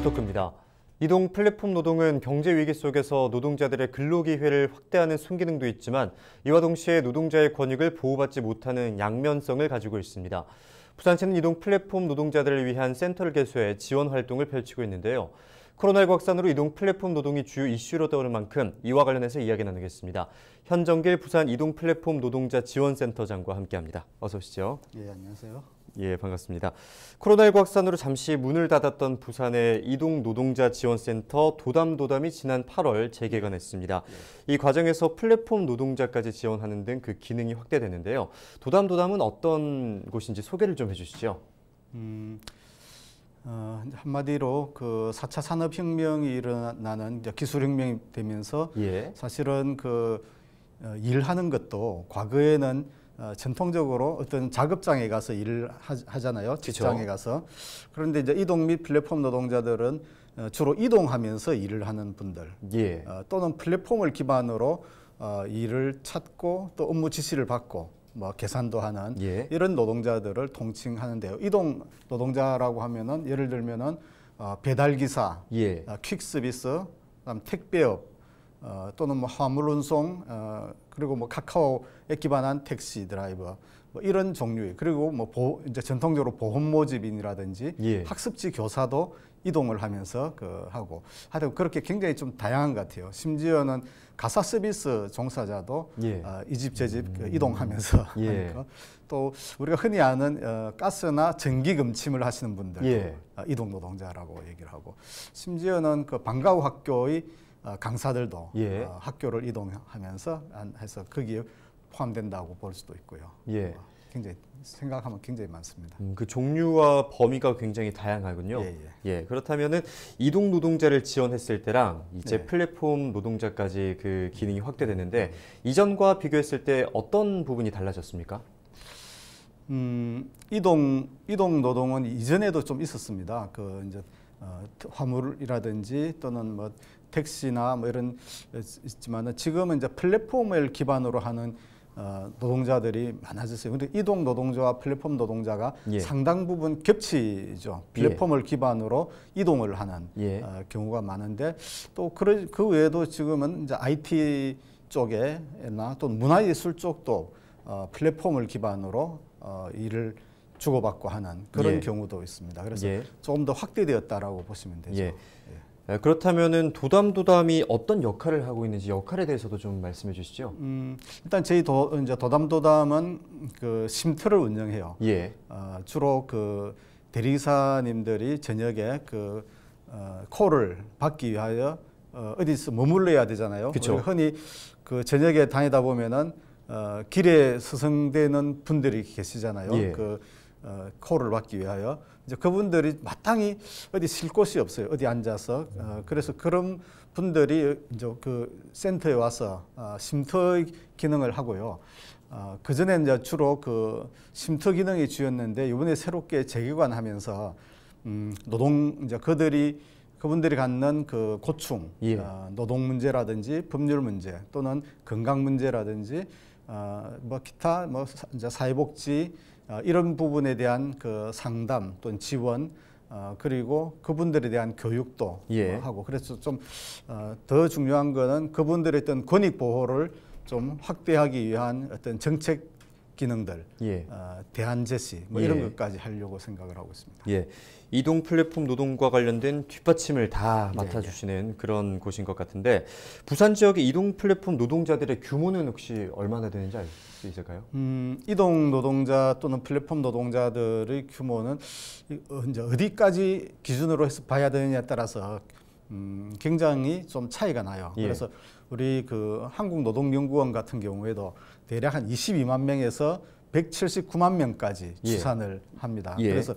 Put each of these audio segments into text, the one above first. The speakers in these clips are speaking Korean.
주토크입니다. 이동 플랫폼 노동은 경제 위기 속에서 노동자들의 근로 기회를 확대하는 순기능도 있지만 이와 동시에 노동자의 권익을 보호받지 못하는 양면성을 가지고 있습니다. 부산시는 이동 플랫폼 노동자들을 위한 센터를 개소해 지원 활동을 펼치고 있는데요. 코로나19 확산으로 이동 플랫폼 노동이 주요 이슈로 떠오른 만큼 이와 관련해서 이야기 나누겠습니다. 현정길 부산 이동 플랫폼 노동자 지원센터장과 함께합니다. 어서 오시죠. 예, 안녕하세요. 예, 반갑습니다. 코로나19 확산으로 잠시 문을 닫았던 부산의 이동 노동자 지원센터 도담도담이 지난 8월 재개관했습니다. 예. 이 과정에서 플랫폼 노동자까지 지원하는 등 그 기능이 확대되는데요. 도담도담은 어떤 곳인지 소개를 좀 해주시죠. 음... 어, 한마디로 그 4차 산업혁명이 일어나는 기술혁명이 되면서 예. 사실은 그 어, 일하는 것도 과거에는 어, 전통적으로 어떤 작업장에 가서 일을 하, 잖아요 직장에 가서. 그런데 이제 이동 및 플랫폼 노동자들은 어, 주로 이동하면서 일을 하는 분들 예. 어, 또는 플랫폼을 기반으로 어, 일을 찾고 또 업무 지시를 받고 뭐 계산도 하는 예. 이런 노동자들을 통칭하는데요. 이동 노동자라고 하면은 예를 들면은 어, 배달 기사, 예. 어, 퀵 서비스, 그다음 택배업 어, 또는 뭐 화물 운송 어, 그리고 뭐 카카오에 기반한 택시 드라이버 뭐 이런 종류의 그리고 뭐 보, 이제 전통적으로 보험 모집인이라든지 예. 학습지 교사도 이동을 하면서 그 하고 하여튼 그렇게 굉장히 좀 다양한 것 같아요. 심지어는 가사 서비스 종사자도 예. 어, 이집 저집 그 음. 이동하면서 예. 또 우리가 흔히 아는 어, 가스나 전기 금침을 하시는 분들 예. 어, 이동 노동자라고 얘기를 하고 심지어는 그 방과후 학교의 어, 강사들도 예. 어, 학교를 이동하면서 해서 거기에 포함된다고 볼 수도 있고요. 예. 어. 굉장히 생각하면 굉장히 많습니다. 음, 그 종류와 범위가 굉장히 다양하군요. 예, 예. 예 그렇다면은 이동 노동자를 지원했을 때랑 이제 네. 플랫폼 노동자까지 그 기능이 확대됐는데 네, 네. 이전과 비교했을 때 어떤 부분이 달라졌습니까? 음, 이동 이동 노동은 이전에도 좀 있었습니다. 그 이제 어, 화물이라든지 또는 뭐 택시나 뭐 이런 있지만은 지금은 이제 플랫폼을 기반으로 하는 어, 노동자들이 많아졌어요. 근데 이동 노동자와 플랫폼 노동자가 예. 상당 부분 겹치죠. 예. 플랫폼을 예. 기반으로 이동을 하는 예. 어, 경우가 많은데 또그그 외에도 지금은 이제 IT 쪽에나 또 문화예술 쪽도 어, 플랫폼을 기반으로 어, 일을 주고받고 하는 그런 예. 경우도 있습니다. 그래서 예. 조금 더 확대되었다라고 보시면 되죠. 예, 그렇다면은 도담도담이 어떤 역할을 하고 있는지 역할에 대해서도 좀 말씀해 주시죠. 음, 일단 저희 도, 이제 도담도담은 그심터를 운영해요. 예. 어, 주로 그 대리사님들이 저녁에 그 어, 콜을 받기 위하여 어, 어디서 머물러야 되잖아요. 그쵸. 흔히 그 저녁에 다니다 보면은 어, 길에 서성대는 분들이 계시잖아요. 예. 그 어, 코를 받기 위하여 이제 그분들이 마땅히 어디 쉴 곳이 없어요. 어디 앉아서 어, 그래서 그런 분들이 이제 그 센터에 와서 어, 쉼터 기능을 하고요. 어, 그 전에 이제 주로 그 쉼터 기능이 주였는데 이번에 새롭게 재개관하면서 음, 노동 이제 그들이 그분들이 갖는 그 고충, 예. 어, 노동 문제라든지 법률 문제 또는 건강 문제라든지 어, 뭐 기타 뭐 사, 이제 사회복지 어, 이런 부분에 대한 그 상담 또는 지원 어, 그리고 그분들에 대한 교육도 어, 예. 하고 그래서 좀더 어, 중요한 거는 그분들의 어떤 권익 보호를 좀 확대하기 위한 어떤 정책 기능들, 예. 어, 대한 제시 뭐 이런 예. 것까지 하려고 생각을 하고 있습니다. 예. 이동 플랫폼 노동과 관련된 뒷받침을 다 네, 맡아주시는 그런 곳인 것 같은데 부산 지역의 이동 플랫폼 노동자들의 규모는 혹시 얼마나 되는지 알 수 있을까요? 음, 이동 노동자 또는 플랫폼 노동자들의 규모는 어, 이제 어디까지 기준으로 해서 봐야 되느냐에 따라서 음, 굉장히 좀 차이가 나요. 예. 그래서 우리 그 한국노동연구원 같은 경우에도 대략 한 22만 명에서 179만 명까지 예. 추산을 합니다. 예. 그래서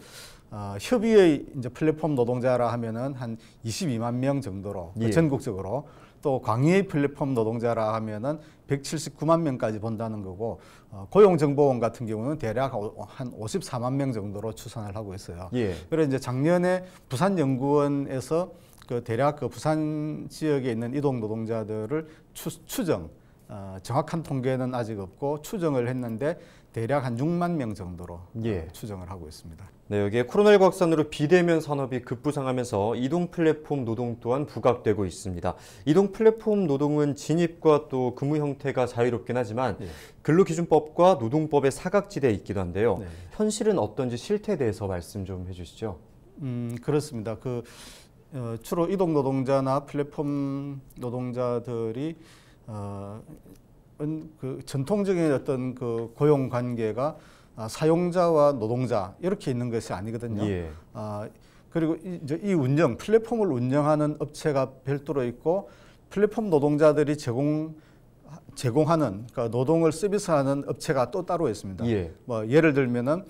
어, 협의의 이제 플랫폼 노동자라 하면은 한 22만 명 정도로 예. 전국적으로 또 광의의 플랫폼 노동자라 하면은 179만 명까지 본다는 거고 어, 고용정보원 같은 경우는 대략 오, 한 54만 명 정도로 추산을 하고 있어요. 예. 그래서 이제 작년에 부산연구원에서 그 대략 그 부산 지역에 있는 이동 노동자들을 추, 정 어, 정확한 통계는 아직 없고 추정을 했는데 대략 한 6만 명 정도로 예. 어, 추정을 하고 있습니다. 네, 여기에 코로나19 확산으로 비대면 산업이 급부상하면서 이동 플랫폼 노동 또한 부각되고 있습니다. 이동 플랫폼 노동은 진입과 또 근무 형태가 자유롭긴 하지만 예. 근로기준법과 노동법의 사각지대에 있기도 한데요. 네. 현실은 어떤지 실태에 대해서 말씀 좀 해주시죠. 음, 그렇습니다. 그 어, 주로 이동 노동자나 플랫폼 노동자들이 어, 그 전통적인 어떤 그 고용 관계가 아, 사용자와 노동자 이렇게 있는 것이 아니거든요. 예. 아, 그리고 이, 이 운영 플랫폼을 운영하는 업체가 별도로 있고 플랫폼 노동자들이 제공 제공하는 그러니까 노동을 서비스하는 업체가 또 따로 있습니다. 예. 뭐 예를 들면은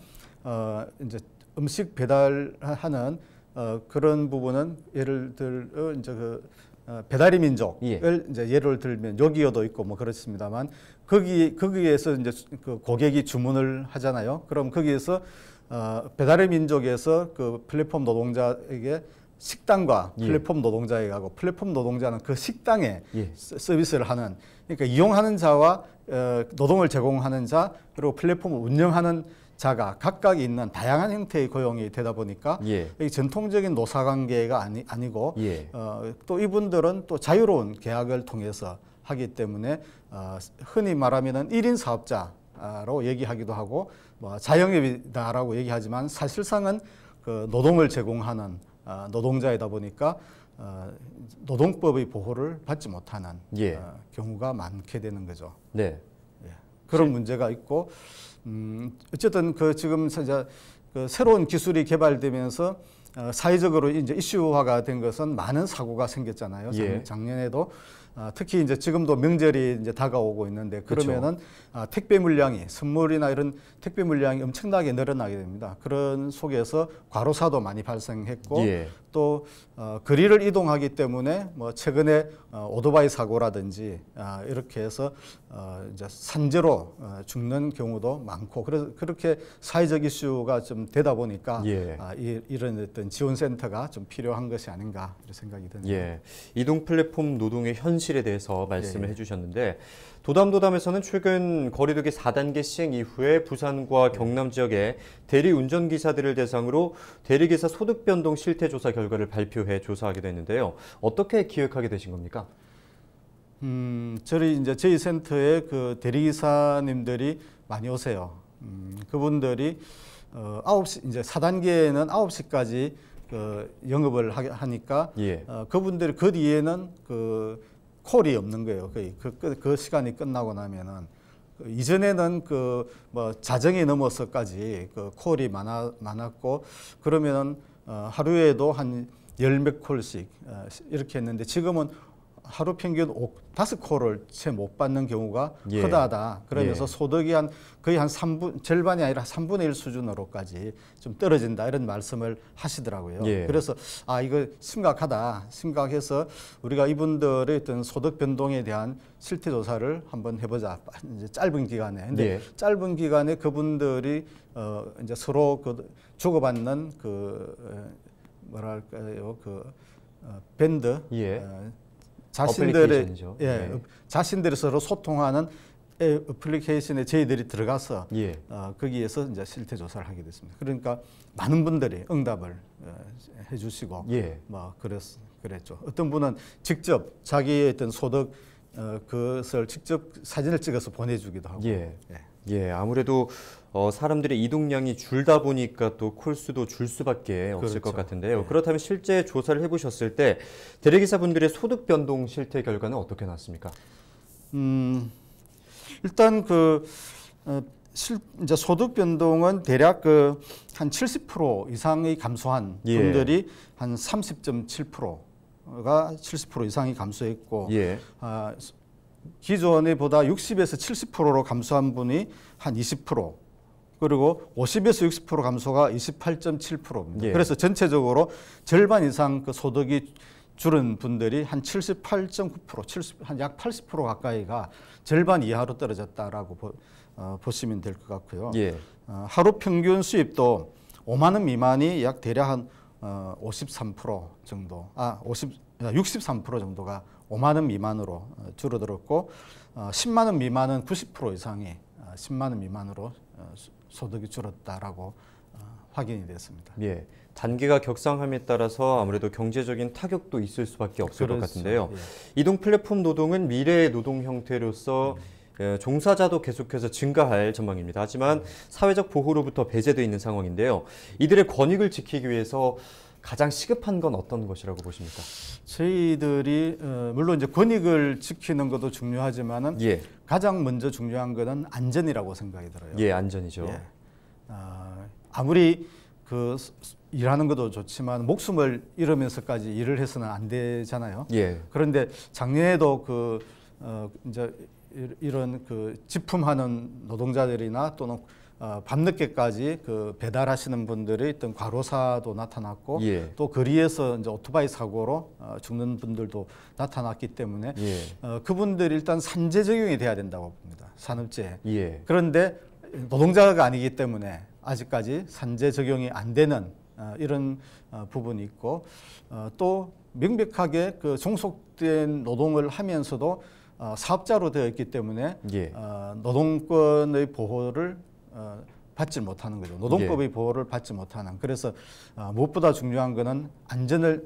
어, 이제 음식 배달하는 어, 그런 부분은 예를 들어 이제 그 어, 배달의 민족을 예. 이제 예를 들면 여기어도 있고 뭐 그렇습니다만 거기 거기에서 이제 그 고객이 주문을 하잖아요. 그럼 거기에서 어, 배달의 민족에서 그 플랫폼 노동자에게 식당과 예. 플랫폼 노동자에 가고 플랫폼 노동자는 그 식당에 예. 서비스를 하는 그러니까 이용하는 자와 어, 노동을 제공하는 자 그리고 플랫폼을 운영하는 자가 각각 있는 다양한 형태의 고용이 되다 보니까 예. 이 전통적인 노사관계가 아니, 아니고 예. 어, 또 이분들은 또 자유로운 계약을 통해서 하기 때문에 어, 흔히 말하면은 1인 사업자로 얘기하기도 하고 뭐 자영업이다라고 얘기하지만 사실상은 그 노동을 제공하는 어, 노동자이다 보니까 어, 노동법의 보호를 받지 못하는 예. 어, 경우가 많게 되는 거죠. 네. 예. 그런 문제가 있고 음, 어쨌든 그 지금 이제 그 새로운 기술이 개발되면서 어, 사회적으로 이제 이슈화가 된 것은 많은 사고가 생겼잖아요. 예. 작년에도 아, 특히 이제 지금도 명절이 이제 다가오고 있는데 그렇죠. 그러면은 그렇죠. 아, 택배 물량이 선물이나 이런 택배 물량이 엄청나게 늘어나게 됩니다. 그런 속에서 과로사도 많이 발생했고 예. 또 어, 거리를 이동하기 때문에 뭐 최근에 어, 오토바이 사고라든지 아, 이렇게 해서 어, 이제 산재로 어, 죽는 경우도 많고 그래서 그렇게 사회적 이슈가 좀 되다 보니까 예. 아, 이, 이런 어떤 지원센터가 좀 필요한 것이 아닌가 이런 생각이 드네요. 예. 이동 플랫폼 노동의 현 현실에 대해서 말씀을 네. 해주셨는데 도담도담에서는 최근 거리두기 4단계 시행 이후에 부산과 경남 지역의 대리 운전기사들을 대상으로 대리기사 소득 변동 실태 조사 결과를 발표해 조사하게됐는데요 어떻게 기획하게 되신 겁니까? 음, 저희 이제 저희 센터에 그 대리기사님들이 많이 오세요. 음, 그분들이 어, 9시 이제 4단계에는 9시까지 그 영업을 하니까 예. 어, 그분들이 그 뒤에는 그 콜이 없는 거예요. 거의 그, 그, 그 시간이 끝나고 나면은 그 이전에는 그 뭐 자정이 넘어서까지 그 콜이 많아 많았고 그러면은 어, 하루에도 한 열 몇 콜씩 어, 이렇게 했는데 지금은 하루 평균 5, 5코를 채 못 받는 경우가 예. 허다하다. 그러면서 예. 소득이 한 거의 한 3분 절반이 아니라 3분의 1 수준으로까지 좀 떨어진다 이런 말씀을 하시더라고요. 예. 그래서 아 이거 심각하다. 심각해서 우리가 이분들의 어떤 소득 변동에 대한 실태 조사를 한번 해보자. 이제 짧은 기간에. 근데 예. 짧은 기간에 그분들이 어 이제 서로 그 주고받는 그 뭐랄까요 그 어, 밴드. 예. 어, 자신들의 예, 네. 자신들이 서로 소통하는 애플리케이션에 저희들이 들어가서 예. 어, 거기에서 이제 실태 조사를 하게 됐습니다. 그러니까 많은 분들이 응답을 어, 해주시고 예. 뭐 그랬, 그랬죠. 어떤 분은 직접 자기의 어떤 소득 어, 그것을 직접 사진을 찍어서 보내주기도 하고. 예. 예. 예, 아무래도 어, 사람들의 이동량이 줄다 보니까 또 콜수도 줄 수밖에 없을 그렇죠. 것 같은데요. 네. 그렇다면 실제 조사를 해보셨을 때 대리기사분들의 소득 변동 실태 결과는 어떻게 나왔습니까? 음, 일단 그 어, 실, 이제 소득 변동은 대략 그 한 70%이상이 감소한 예. 분들이 한 30.7%가 70% 이상이 감소했고 예. 어, 아, 기존에 보다 60에서 70%로 감소한 분이 한 20%. 그리고 50에서 60% 감소가 28.7%입니다. 예. 그래서 전체적으로 절반 이상 그 소득이 줄은 분들이 한 78.9%, 70, 한약 80% 가까이가 절반 이하로 떨어졌다라고 보, 어, 보시면 될 것 같고요. 예. 어, 하루 평균 수입도 5만 원 미만이 약 대략 한 어, 53% 정도, 아, 50, 63% 아, 정도가 5만 원 미만으로 어, 줄어들었고 어, 10만 원 미만은 90% 이상이 10만 어, 원 미만으로 어, 소득이 줄었다라고 어, 확인이 됐습니다. 예. 단기가 격상함에 따라서 아무래도 경제적인 타격도 있을 수밖에 없을 그렇죠. 것 같은데요. 예. 이동 플랫폼 노동은 미래의 노동 형태로서 음. 종사자도 계속해서 증가할 전망입니다. 하지만 음. 사회적 보호로부터 배제돼 있는 상황인데요. 이들의 권익을 지키기 위해서 가장 시급한 건 어떤 것이라고 보십니까? 저희들이 어, 물론 이제 권익을 지키는 것도 중요하지만 예. 가장 먼저 중요한 것은 안전이라고 생각이 들어요. 예, 안전이죠. 예. 어, 아무리 그 일하는 것도 좋지만 목숨을 잃으면서까지 일을 해서는 안 되잖아요. 예. 그런데 작년에도 그 어, 이제 이런 그 직품하는 노동자들이나 또는 어, 밤늦게까지 그 배달하시는 분들의 어떤 과로사도 나타났고 예. 또 거리에서 이제 오토바이 사고로 어, 죽는 분들도 나타났기 때문에 예. 어, 그분들 이 일단 산재 적용이 돼야 된다고 봅니다. 산업재해. 예. 그런데 노동자가 아니기 때문에 아직까지 산재 적용이 안 되는 어, 이런 어, 부분이 있고 어, 또 명백하게 그 종속된 노동을 하면서도 어, 사업자로 되어 있기 때문에 예. 어, 노동권의 보호를 받지 못하는 거죠. 노동법의 예. 보호를 받지 못하는. 그래서 어, 무엇보다 중요한 거는 안전을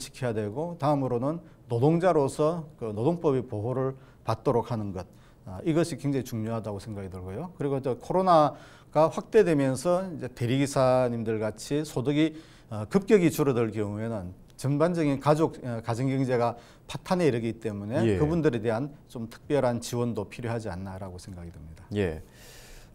지켜야 되고 다음으로는 노동자로서 그 노동법의 보호를 받도록 하는 것. 어, 이것이 굉장히 중요하다고 생각이 들고요. 그리고 저 코로나가 확대되면서 이제 대리기사님들 같이 소득이 어, 급격히 줄어들 경우에는 전반적인 가족 어, 가정 경제가 파탄에 이르기 때문에 예. 그분들에 대한 좀 특별한 지원도 필요하지 않나라고 생각이 듭니다. 예.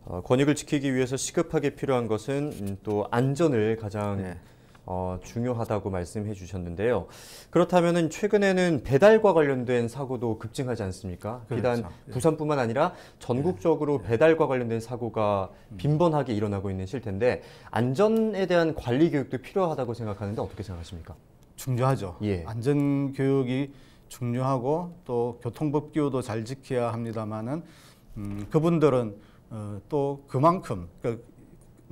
어, 권익을 지키기 위해서 시급하게 필요한 것은 또 안전을 가장 네. 어, 중요하다고 말씀해 주셨는데요. 그렇다면 최근에는 배달과 관련된 사고도 급증하지 않습니까? 그렇죠. 비단 네. 부산뿐만 아니라 전국적으로 네. 배달과 관련된 사고가 음. 빈번하게 일어나고 있는 실태인데 안전에 대한 관리 교육도 필요하다고 생각하는데 어떻게 생각하십니까? 중요하죠. 예. 안전 교육이 중요하고 또 교통법 규도 잘 지켜야 합니다만은 음, 그분들은 어, 또 그만큼 그까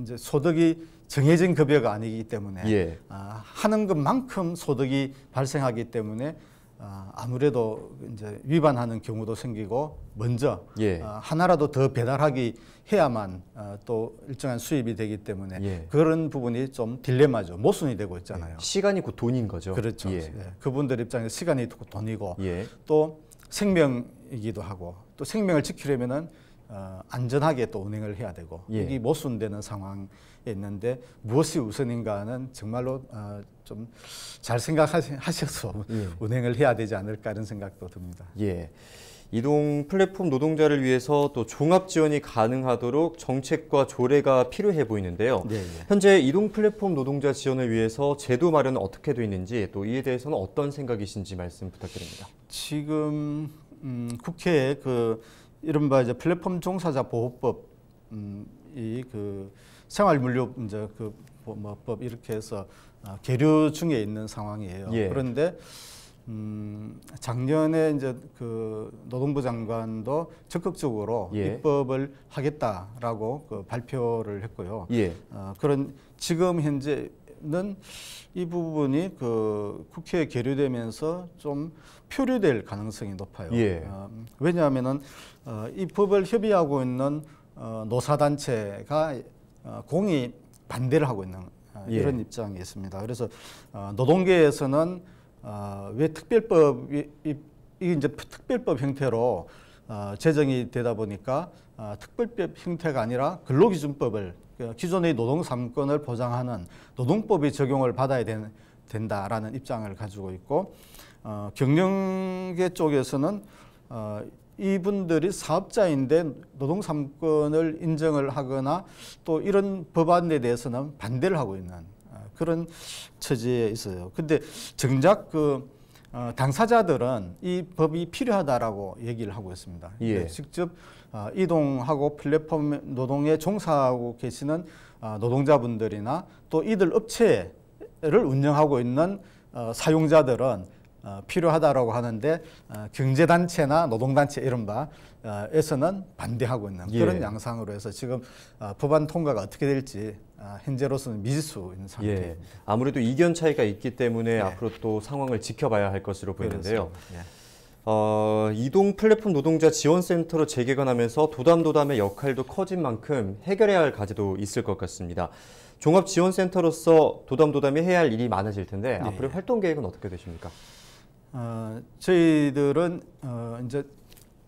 이제 소득이 정해진 급여가 아니기 때문에 예. 아, 하는 것만큼 소득이 발생하기 때문에 아, 아무래도 이제 위반하는 경우도 생기고 먼저 예. 아, 하나라도 더 배달하기 해야만 아, 또 일정한 수입이 되기 때문에 예. 그런 부분이 좀 딜레마죠 모순이 되고 있잖아요. 예. 시간이 곧 돈인 거죠. 그렇죠. 예. 예. 그분들 입장에서 시간이 돈이고 예. 또 생명이기도 하고 또 생명을 지키려면은 어, 안전하게 또 운행을 해야 되고 예. 여기 모순되는 상황에 있는데 무엇이 우선인가는 정말로 어, 좀잘 생각하셔서 예. 운행을 해야 되지 않을까 이런 생각도 듭니다. 예. 이동 플랫폼 노동자를 위해서 또 종합 지원이 가능하도록 정책과 조례가 필요해 보이는데요. 네, 네. 현재 이동 플랫폼 노동자 지원을 위해서 제도 마련은 어떻게 되어 있는지 또 이에 대해서는 어떤 생각이신지 말씀 부탁드립니다. 지금 음, 국회에 그 이른바 이제 플랫폼 종사자 보호법 음, 이그 생활물류 이제 그뭐법 이렇게 해서 아, 계류 중에 있는 상황이에요. 예. 그런데 음, 작년에 이제 그 노동부 장관도 적극적으로 예. 입법을 하겠다라고 그 발표를 했고요. 예. 어, 그런 지금 현재 때는 이 부분이 그 국회에 계류되면서 좀 표류될 가능성이 높아요. 예. 어, 왜냐하면은 어, 이 법을 협의하고 있는 어, 노사단체가 어, 공이 반대를 하고 있는 어, 예. 이런 예. 입장이 있습니다. 그래서 어, 노동계에서는 어, 왜 특별법이 이, 이 이제 특별법 형태로 어, 제정이 되다 보니까 어, 특별법 형태가 아니라 근로기준법을 그 기존의 노동 3권을 보장하는 노동법의 적용을 받아야 되 된다라는 입장을 가지고 있고 어, 경영계 쪽에서는 어, 이분들이 사업자인데 노동 3권을 인정을 하거나 또 이런 법안에 대해서는 반대를 하고 있는 어, 그런 처지에 있어요. 근데 정작 그 어, 당사자들은 이 법이 필요하다라고 얘기를 하고 있습니다. 예. 네, 직접 어, 이동하고 플랫폼 노동에 종사하고 계시는 어, 노동자분들이나 또 이들 업체를 운영하고 있는 어, 사용자들은 어, 필요하다라고 하는데 어, 경제단체나 노동단체 이른바 어, 에서는 반대하고 있는 그런 예. 양상으로 해서 지금 어, 법안 통과가 어떻게 될지 아, 현재로서는 미지수인 상태입니다. 예, 아무래도 이견 차이가 있기 때문에 예. 앞으로 또 상황을 지켜봐야 할 것으로 보이는데요. 예. 어, 이동 플랫폼 노동자 지원센터로 재개관하면서 도담도담의 역할도 커진 만큼 해결해야 할 과제도 있을 것 같습니다. 종합지원센터로서 도담도담이 해야 할 일이 많아질 텐데 네. 앞으로 활동 계획은 어떻게 되십니까? 어, 저희들은 어, 이제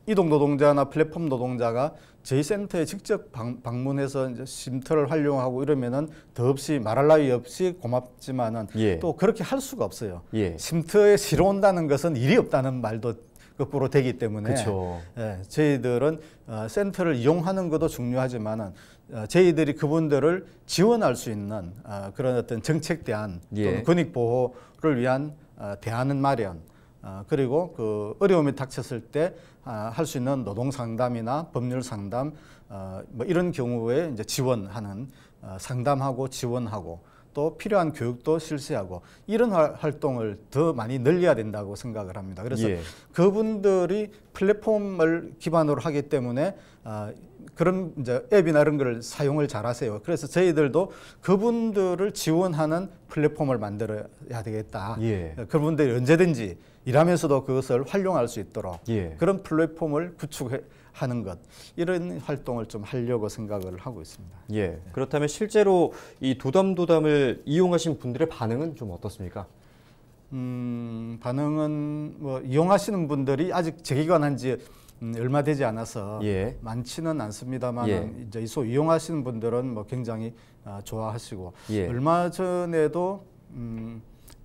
이동 노동자나 플랫폼 노동자가 저희 센터에 직접 방, 문해서 이제 쉼터를 활용하고 이러면은 더없이 말할 나위 없이 고맙지만은 예. 또 그렇게 할 수가 없어요. 예. 쉼터에 실어 온다는 것은 일이 없다는 말도 거꾸로 되기 때문에 그쵸. 예, 저희들은 어, 센터를 이용하는 것도 중요하지만은 어, 저희들이 그분들을 지원할 수 있는 어, 그런 어떤 정책 대안 예. 또는 예. 권익 보호를 위한 어, 대안은 마련 아, 그리고 그 어려움이 닥쳤을 때 할수 아, 있는 노동 상담이나 법률 상담 어, 뭐 이런 경우에 이제 지원하는 어, 상담하고 지원하고 또 필요한 교육도 실시하고 이런 활동을 더 많이 늘려야 된다고 생각을 합니다. 그래서 예. 그분들이 플랫폼을 기반으로 하기 때문에 어, 그런 이제 앱이나 이런 걸 사용을 잘 하세요. 그래서 저희들도 그분들을 지원하는 플랫폼을 만들어야 되겠다. 예. 그분들이 언제든지 일하면서도 그것을 활용할 수 있도록 예. 그런 플랫폼을 구축하는 것 이런 활동을 좀 하려고 생각을 하고 있습니다. 예. 네. 그렇다면 실제로 이 도담도담을 이용하신 분들의 반응은 좀 어떻습니까? 음, 반응은 뭐 이용하시는 분들이 아직 재기관한 지 음, 얼마 되지 않아서 예. 많지는 않습니다만 예. 이제 이소 이용하시는 분들은 뭐 굉장히 아, 좋아하시고 예. 얼마 전에도 음,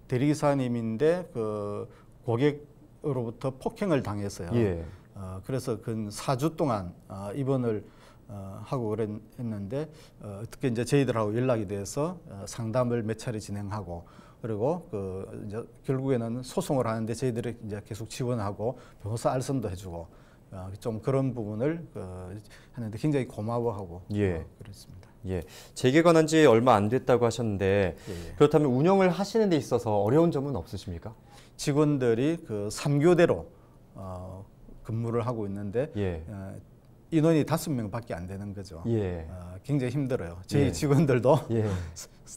대리기사님인데 그 고객으로부터 폭행을 당했어요. 예. 어, 그래서 근 4주 동안 어, 입원을 어, 하고 그랬는데 어, 어떻게 이제 저희들하고 연락이 돼서 어, 상담을 몇 차례 진행하고 그리고 그 이제 결국에는 소송을 하는데 저희들이 이제 계속 지원하고 변호사 알선도 해주고 어, 좀 그런 부분을 어, 그, 하는데 굉장히 고마워하고 어, 예. 어, 그랬습니다. 예, 재개 관한 지 얼마 안 됐다고 하셨는데 예, 예. 그렇다면 운영을 하시는 데 있어서 어려운 점은 없으십니까? 직원들이 그 3교대로 어, 근무를 하고 있는데 예. 어, 인원이 다섯 명밖에 안 되는 거죠. 예. 어, 굉장히 힘들어요. 저희 예. 직원들도 예.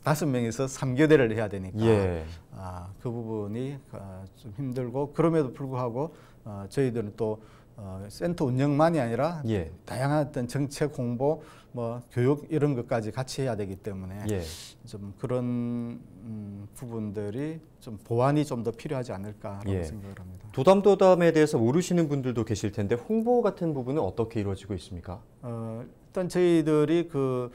다섯 명에서 삼교대를 해야 되니까 예. 아, 그 부분이 아, 좀 힘들고 그럼에도 불구하고 어, 저희들은 또 어, 센터 운영만이 아니라 예. 다양한 어떤 정책 공보 뭐 교육 이런 것까지 같이 해야 되기 때문에 예. 좀 그런 음, 부분들이 좀 보완이 좀 더 필요하지 않을까라고 예. 생각을 합니다. 도담도담에 대해서 모르시는 분들도 계실 텐데 홍보 같은 부분은 어떻게 이루어지고 있습니까? 어, 일단 저희들이 그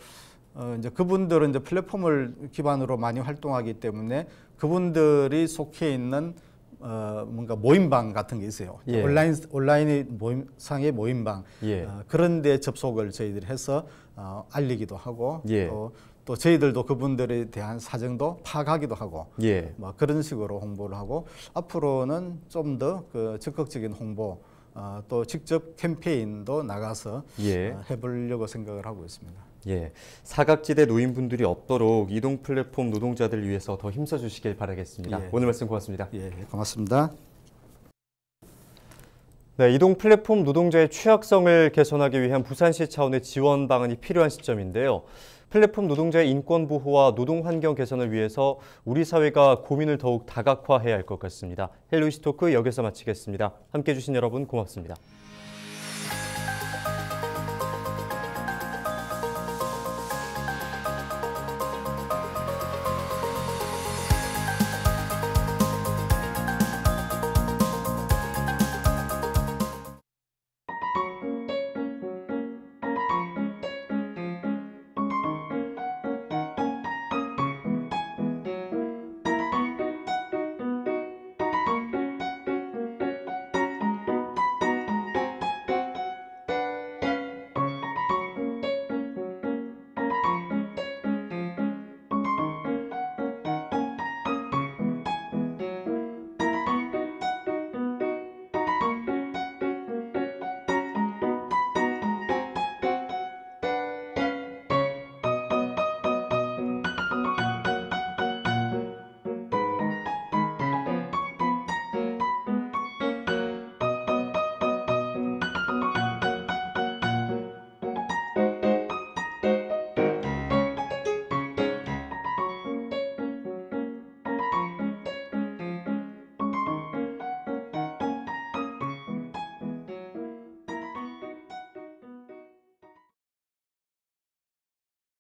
어, 이제 그분들은 이제 플랫폼을 기반으로 많이 활동하기 때문에 그분들이 속해 있는 어, 뭔가 모임방 같은 게 있어요. 예. 온라인 온라인 모임 상의 모임방 예. 어, 그런데 접속을 저희들이 해서 어, 알리기도 하고 예. 또, 또, 저희들도 그분들에 대한 사정도 파악하기도 하고 예. 뭐 그런 식으로 홍보를 하고 앞으로는 좀 더그 적극적인 홍보 어, 또 직접 캠페인도 나가서 예. 어, 해보려고 생각을 하고 있습니다. 예, 사각지대 노인분들이 없도록 이동 플랫폼 노동자들 위해서 더 힘써주시길 바라겠습니다. 예. 오늘 말씀 고맙습니다. 예, 예 고맙습니다. 네, 이동 플랫폼 노동자의 취약성을 개선하기 위한 부산시 차원의 지원 방안이 필요한 시점인데요. 플랫폼 노동자의 인권 보호와 노동 환경 개선을 위해서 우리 사회가 고민을 더욱 다각화해야 할 것 같습니다. 헬로이스토크 여기서 마치겠습니다. 함께해 주신 여러분 고맙습니다.